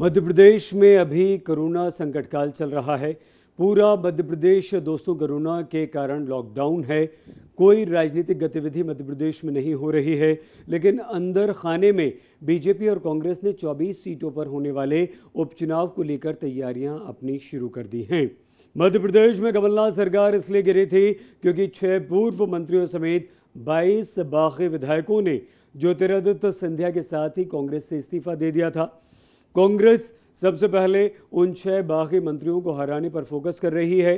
मध्य प्रदेश में अभी कोरोना संकट काल चल रहा है पूरा मध्य प्रदेश दोस्तों कोरोना के कारण लॉकडाउन है कोई राजनीतिक गतिविधि मध्य प्रदेश में नहीं हो रही है लेकिन अंदर खाने में बीजेपी और कांग्रेस ने 24 सीटों पर होने वाले उपचुनाव को लेकर तैयारियां अपनी शुरू कर दी हैं मध्य प्रदेश में कमलनाथ सरकार इसलिए गिरी थी क्योंकि छह पूर्व मंत्रियों समेत 22 बाकी विधायकों ने ज्योतिरादित्य सिंधिया के साथ ही कांग्रेस से इस्तीफा दे दिया था कांग्रेस सबसे पहले उन छह बागी मंत्रियों को हराने पर फोकस कर रही है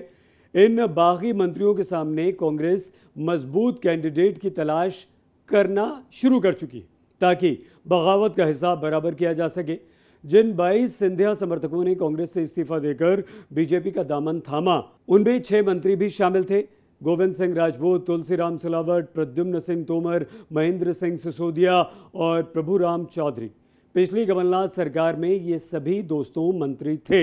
इन बागी मंत्रियों के सामने कांग्रेस मजबूत कैंडिडेट की तलाश करना शुरू कर चुकी है ताकि बगावत का हिसाब बराबर किया जा सके जिन 22 सिंधिया समर्थकों ने कांग्रेस से इस्तीफा देकर बीजेपी का दामन थामा उनमें छह मंत्री भी शामिल थे गोविंद सिंह राजपूत तुलसीराम सिलावट प्रद्युम्न सिंह तोमर महेंद्र सिंह सिसोदिया और प्रभुराम चौधरी पिछली कमलनाथ सरकार में ये सभी दोस्तों मंत्री थे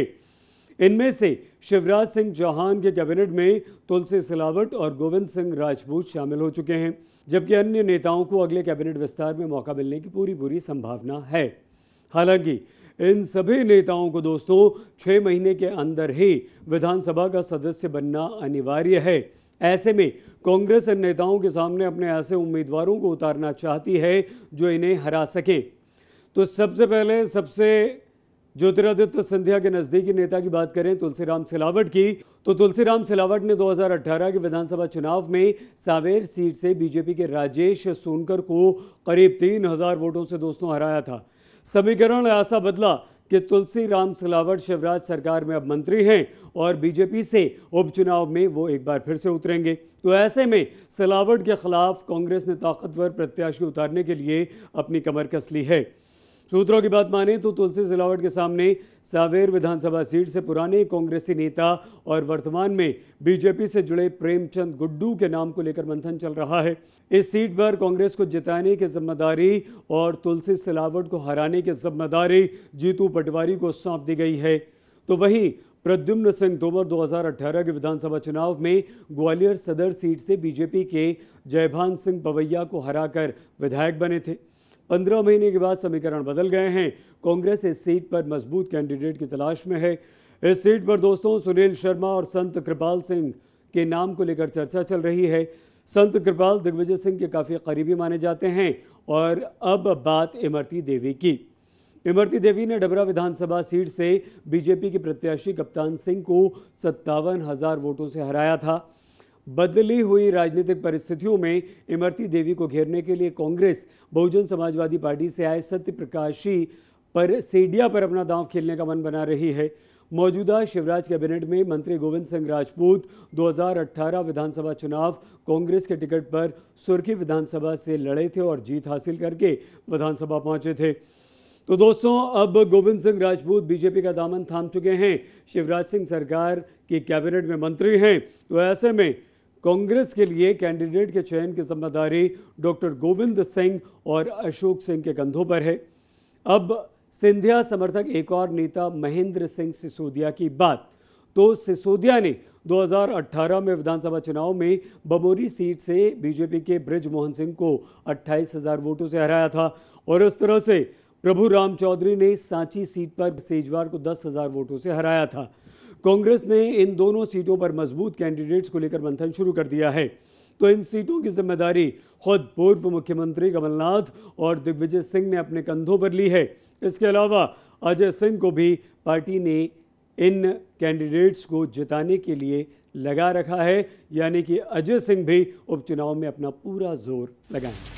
इनमें से शिवराज सिंह चौहान के कैबिनेट में तुलसी सिलावट और गोविंद सिंह राजपूत शामिल हो चुके हैं जबकि अन्य नेताओं को अगले कैबिनेट विस्तार में मौका मिलने की पूरी पूरी संभावना है हालांकि इन सभी नेताओं को दोस्तों छः महीने के अंदर ही विधानसभा का सदस्य बनना अनिवार्य है ऐसे में कांग्रेस इन नेताओं के सामने अपने ऐसे उम्मीदवारों को उतारना चाहती है जो इन्हें हरा सकें तो सबसे पहले सबसे ज्योतिरादित्य सिंधिया के नज़दीकी नेता की बात करें तुलसीराम सिलावट की तो तुलसीराम सिलावट ने 2018 के विधानसभा चुनाव में सावेर सीट से बीजेपी के राजेश सोनकर को करीब तीन हजार वोटों से दोस्तों हराया था समीकरण ऐसा बदला कि तुलसीराम सिलावट शिवराज सरकार में अब मंत्री हैं और बीजेपी से उपचुनाव में वो एक बार फिर से उतरेंगे तो ऐसे में सिलावट के खिलाफ कांग्रेस ने ताकतवर प्रत्याशी उतारने के लिए अपनी कमर कस ली है सूत्रों की बात माने तो तुलसी सिलावट के सामने सावेर विधानसभा सीट से पुराने कांग्रेसी नेता और वर्तमान में बीजेपी से जुड़े प्रेमचंद गुड्डू के नाम को लेकर मंथन चल रहा है इस सीट पर कांग्रेस को जिताने की जिम्मेदारी और तुलसी सिलावट को हराने की जिम्मेदारी जीतू पटवारी को सौंप दी गई है तो वहीं प्रद्युम्न सिंह तोमर 2018 के विधानसभा चुनाव में ग्वालियर सदर सीट से बीजेपी के जयभान सिंह पवैया को हराकर विधायक बने थे पंद्रह महीने के बाद समीकरण बदल गए हैं कांग्रेस इस सीट पर मजबूत कैंडिडेट की तलाश में है इस सीट पर दोस्तों सुनील शर्मा और संत कृपाल सिंह के नाम को लेकर चर्चा चल रही है संत कृपाल दिग्विजय सिंह के काफ़ी करीबी माने जाते हैं और अब बात इमरती देवी की इमरती देवी ने डबरा विधानसभा सीट से बीजेपी के प्रत्याशी कप्तान सिंह को सत्तावन हजार वोटों से हराया था बदली हुई राजनीतिक परिस्थितियों में इमरती देवी को घेरने के लिए कांग्रेस बहुजन समाजवादी पार्टी से आए सत्य प्रकाशी पर सेडिया पर अपना दांव खेलने का मन बना रही है मौजूदा शिवराज कैबिनेट में मंत्री गोविंद सिंह राजपूत 2018 विधानसभा चुनाव कांग्रेस के टिकट पर सुर्खी विधानसभा से लड़े थे और जीत हासिल करके विधानसभा पहुंचे थे तो दोस्तों अब गोविंद सिंह राजपूत बीजेपी का दामन थाम चुके हैं शिवराज सिंह सरकार की कैबिनेट में मंत्री हैं तो ऐसे में कांग्रेस के लिए कैंडिडेट के चयन की जिम्मेदारी डॉक्टर गोविंद सिंह और अशोक सिंह के कंधों पर है अब सिंधिया समर्थक एक और नेता महेंद्र सिंह सिसोदिया की बात तो सिसोदिया ने 2018 में विधानसभा चुनाव में बमोरी सीट से बीजेपी के ब्रज मोहन सिंह को 28,000 वोटों से हराया था और इस तरह से प्रभु राम चौधरी ने सांची सीट पर सेजवार को 10,000 वोटों से हराया था कांग्रेस ने इन दोनों सीटों पर मजबूत कैंडिडेट्स को लेकर मंथन शुरू कर दिया है तो इन सीटों की जिम्मेदारी खुद पूर्व मुख्यमंत्री कमलनाथ और दिग्विजय सिंह ने अपने कंधों पर ली है इसके अलावा अजय सिंह को भी पार्टी ने इन कैंडिडेट्स को जिताने के लिए लगा रखा है यानी कि अजय सिंह भी उपचुनाव में अपना पूरा जोर लगाएंगे